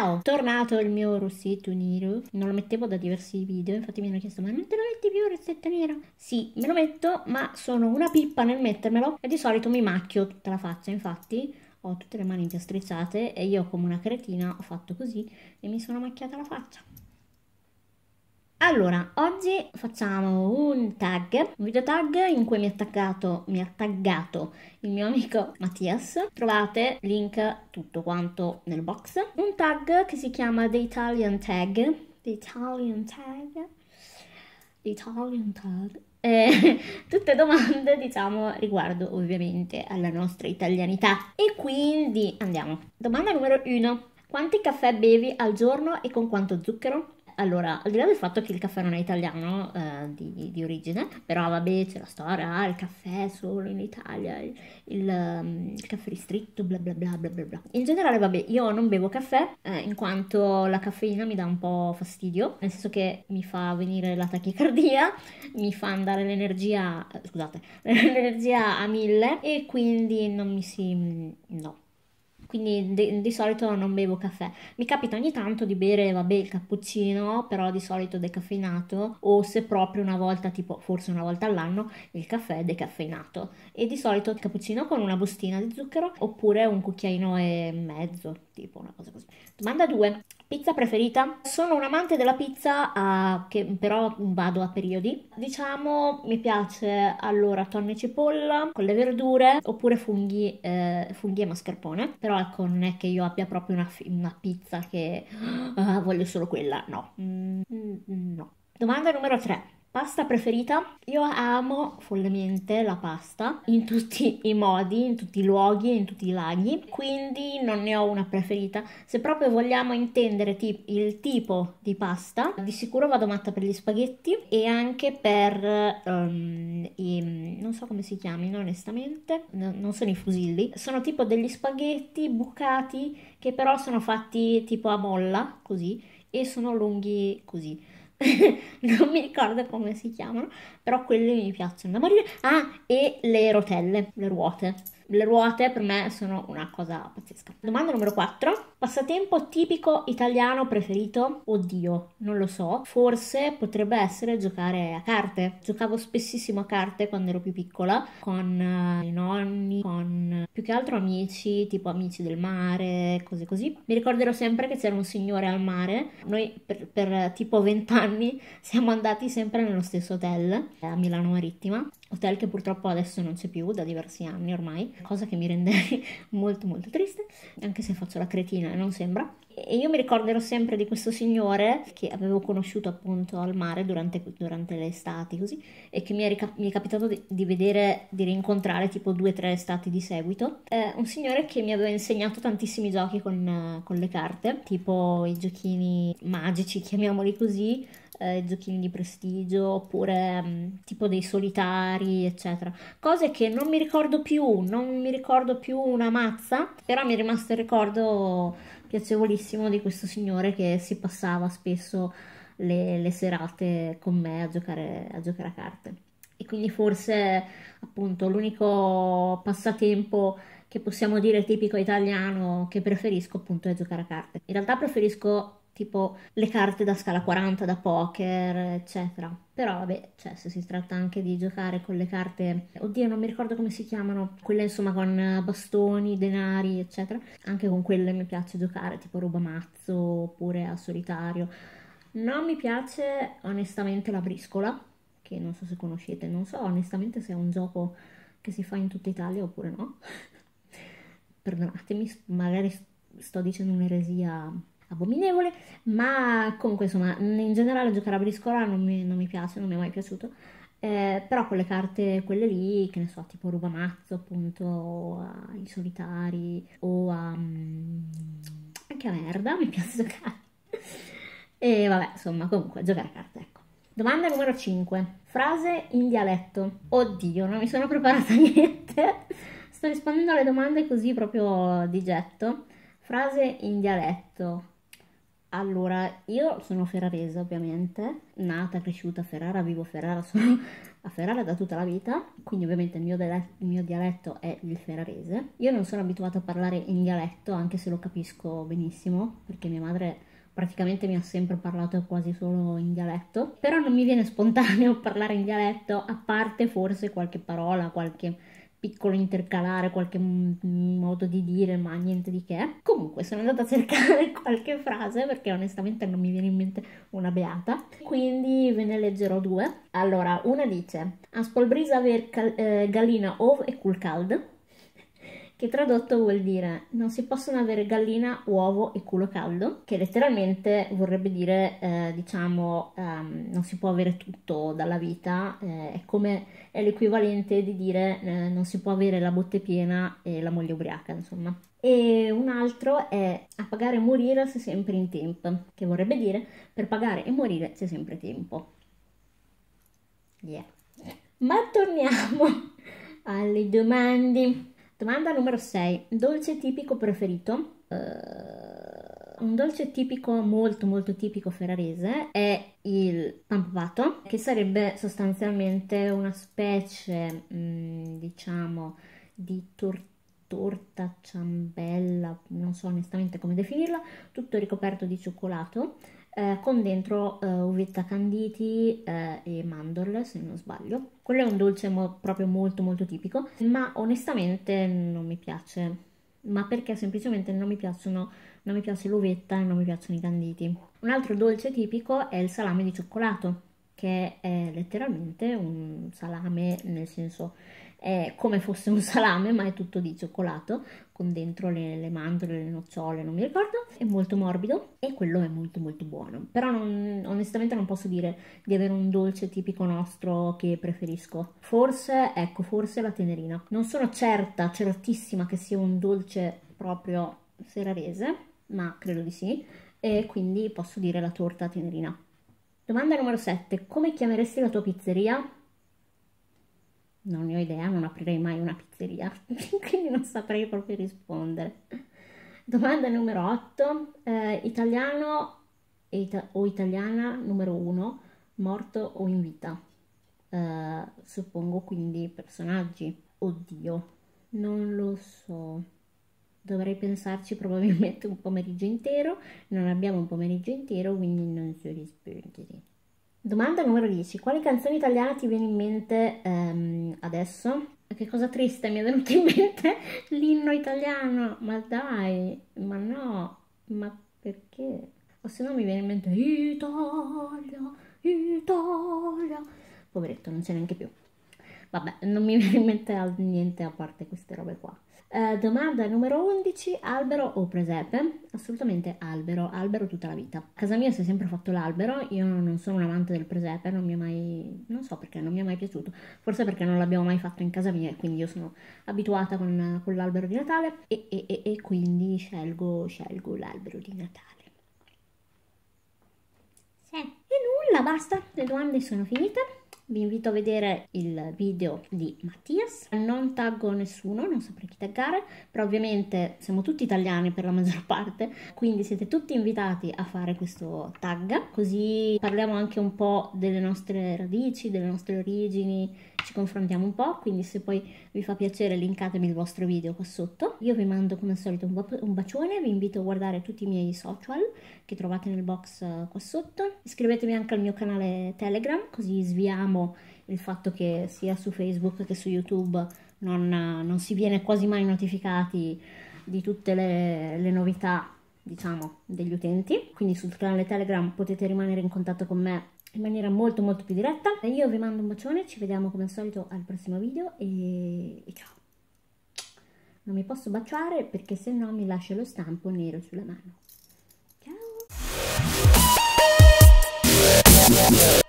Ciao, tornato il mio rossetto nero. Non lo mettevo da diversi video, infatti mi hanno chiesto ma non te lo metti più il rossetto nero? Sì, me lo metto, ma sono una pippa nel mettermelo e di solito mi macchio tutta la faccia, infatti ho tutte le mani impiastrizzate e io come una cretina ho fatto così e mi sono macchiata la faccia. Allora, oggi facciamo un tag, un video tag in cui mi ha taggato, mi ha taggato il mio amico Mattias. Trovate link tutto quanto nel box. Un tag che si chiama The Italian Tag. The Italian Tag. The Italian Tag. Eh, tutte domande, diciamo, riguardo ovviamente alla nostra italianità. E quindi andiamo. Domanda numero 1. Quanti caffè bevi al giorno e con quanto zucchero? Allora, al di là del fatto che il caffè non è italiano eh, di, di, origine, però vabbè c'è la storia, ah, il caffè è solo in Italia, il, il, ehm, il, caffè ristretto, bla bla bla bla bla. In generale, vabbè, io non bevo caffè eh, in quanto la caffeina mi dà un po' fastidio, nel senso che mi fa venire la tachicardia, mi fa andare l'energia, eh, scusate, l'energia a mille e quindi non mi si... Mm, no quindi di, di, solito non bevo caffè. Mi capita ogni tanto di bere, vabbè, il cappuccino, però di solito decaffeinato, o se proprio una volta, tipo forse una volta all'anno, il caffè decaffeinato. E di solito il cappuccino con una bustina di zucchero oppure un cucchiaino e mezzo, tipo una cosa così. Domanda 2. Pizza preferita? Sono un amante della pizza, a... Ah, che però vado a periodi. Diciamo mi piace allora tonno e cipolla con le verdure oppure funghi, eh, funghi e mascarpone. Però ecco, non è che io abbia proprio una, una pizza che ah, voglio solo quella, no. Mm, mm, mm no. Domanda numero 3. Pasta preferita? Io amo follemente la pasta in tutti i modi, in tutti i luoghi, in tutti i laghi, quindi non ne ho una preferita. Se proprio vogliamo intendere tip- il tipo di pasta, di sicuro vado matta per gli spaghetti e anche per um, i, non so come si chiamino onestamente, no, non sono i fusilli, sono tipo degli spaghetti bucati che però sono fatti tipo a molla, così, e sono lunghi così non mi ricordo come si chiamano, però quelle mi piacciono da morire. Ah, e le rotelle, le ruote le ruote per me sono una cosa pazzesca. Domanda numero 4. Passatempo tipico italiano preferito? Oddio, non lo so. Forse potrebbe essere giocare a carte. Giocavo spessissimo a carte quando ero più piccola, con eh, i nonni, con eh, più che altro amici, tipo amici del mare, cose così. Mi ricorderò sempre che c'era un signore al mare. Noi per, per tipo 20 anni siamo andati sempre nello stesso hotel a Milano Marittima hotel che purtroppo adesso non c'è più da diversi anni ormai, cosa che mi rende molto molto triste, anche se faccio la cretina e non sembra. E io mi ricorderò sempre di questo signore che avevo conosciuto appunto al mare durante, durante le estati così e che mi è, rica- mi è capitato di, di, vedere, di rincontrare tipo due o tre estati di seguito. Eh, un signore che mi aveva insegnato tantissimi giochi con, con le carte, tipo i giochini magici, chiamiamoli così, eh, giochini di prestigio oppure mh, mm, tipo dei solitari, eccetera. Cose che non mi ricordo più, non mi ricordo più una mazza, però mi è rimasto il ricordo piacevolissimo di questo signore che si passava spesso le, le serate con me a giocare a, giocare a carte. E quindi forse appunto l'unico passatempo che possiamo dire tipico italiano che preferisco appunto è giocare a carte. In realtà preferisco tipo le carte da scala 40 da poker, eccetera. Però vabbè, cioè, se si tratta anche di giocare con le carte, oddio, non mi ricordo come si chiamano, quelle insomma con eh, bastoni, denari, eccetera, anche con quelle mi piace giocare, tipo mazzo oppure a solitario. Non mi piace onestamente la briscola, che non so se conoscete, non so onestamente se è un gioco che si fa in tutta Italia oppure no. Perdonatemi, magari sto dicendo un'eresia abominevole, ma comunque insomma in generale giocare a briscola non mi, non mi piace, non mi è mai piaciuto. Eh, però con le carte, quelle lì, che ne so, tipo rubamazzo, appunto, o ai solitari, o a, mm, anche a merda, mi piace giocare. e vabbè, insomma, comunque, giocare a carte, ecco. Domanda numero 5. Frase in dialetto. Oddio, non mi sono preparata niente. Sto rispondendo alle domande così proprio di getto. Frase in dialetto. Allora, io sono ferrarese ovviamente, nata, cresciuta a Ferrara, vivo a Ferrara, sono a Ferrara da tutta la vita, quindi ovviamente il mio, dialetto, il mio, dialetto è il ferrarese. Io non sono abituata a parlare in dialetto, anche se lo capisco benissimo, perché mia madre praticamente mi ha sempre parlato quasi solo in dialetto, però non mi viene spontaneo parlare in dialetto, a parte forse qualche parola, qualche piccolo intercalare, qualche modo di dire, ma niente di che. Comunque sono andata a cercare qualche frase perché onestamente non mi viene in mente una beata, quindi ve ne leggerò due. Allora, una dice: Aspolbrisa ver cal- eh, gallina ov e culcald. Che tradotto vuol dire non si possono avere gallina, uovo e culo caldo, che letteralmente vorrebbe dire, eh, diciamo, ehm, non si può avere tutto dalla vita, eh, è come è l'equivalente di dire eh, non si può avere la botte piena e la moglie ubriaca, insomma. E un altro è a pagare e morire se sempre in tempo, che vorrebbe dire per pagare e morire c'è sempre tempo. Yeah. Ma torniamo alle domande. Domanda numero 6. Dolce tipico preferito? Uh un dolce tipico, molto molto tipico ferrarese è il pampato, che sarebbe sostanzialmente una specie, mh, mm, diciamo, di tortilla torta, ciambella, non so onestamente come definirla, tutto ricoperto di cioccolato eh, con dentro eh, uvetta canditi eh, e mandorle se non sbaglio. Quello è un dolce mo- proprio molto molto tipico, ma onestamente non mi piace ma perché semplicemente non mi, piacciono, non mi piace l'uvetta e non mi piacciono i canditi. Un altro dolce tipico è il salame di cioccolato, che è letteralmente un salame nel senso è come fosse un salame ma è tutto di cioccolato con dentro le, le mandorle, le nocciole, non mi ricordo, è molto morbido e quello è molto molto buono, però non, onestamente non posso dire di avere un dolce tipico nostro che preferisco, forse, ecco, forse la tenerina, non sono certa, certissima che sia un dolce proprio ferrarese, ma credo di sì, e quindi posso dire la torta tenerina. Domanda numero 7. Come chiameresti la tua pizzeria? Non ne ho idea, non aprirei mai una pizzeria, quindi non saprei proprio rispondere. Domanda numero 8, eh, italiano ita- o italiana numero 1, morto o in vita? Eh, suppongo quindi personaggi. Oddio, non lo so. Dovrei pensarci probabilmente un pomeriggio intero, non abbiamo un pomeriggio intero, quindi non so rispondere. Domanda numero 10. Quale canzone italiana ti viene in mente ehm, adesso? Che cosa triste, mi è venuto in mente l'inno italiano. Ma dai, ma no, ma perché? O se no mi viene in mente Italia, Italia. Poveretto, non c'è neanche più. Vabbè, non mi viene in mente niente a parte queste robe qua. Eh, domanda numero 11, albero o presepe? Assolutamente albero, albero tutta la vita. A casa mia si è sempre fatto l'albero, io non sono un amante del presepe, non mi è mai, non so perché, non mi è mai piaciuto, forse perché non l'abbiamo mai fatto in casa mia e quindi io sono abituata con, con l'albero di Natale e, e, e, e quindi scelgo, scelgo l'albero di Natale. Sì. E nulla, basta, le domande sono finite vi invito a vedere il video di Mattias. Non taggo nessuno, non saprei chi taggare, però ovviamente siamo tutti italiani per la maggior parte, quindi siete tutti invitati a fare questo tag, così parliamo anche un po' delle nostre radici, delle nostre origini ci confrontiamo un po', quindi se poi vi fa piacere linkatemi il vostro video qua sotto. Io vi mando come al solito un bacione, vi invito a guardare tutti i miei social che trovate nel box eh, qua sotto. Iscrivetevi anche al mio canale Telegram, così sviamo il fatto che sia su Facebook che su YouTube non, non si viene quasi mai notificati di tutte le, le novità diciamo degli utenti quindi sul canale telegram potete rimanere in contatto con me in maniera molto molto più diretta. Io vi mando un bacione, ci vediamo come al solito al prossimo video e, e ciao! Non mi posso baciare perché se no mi lascio lo stampo nero sulla mano. Ciao!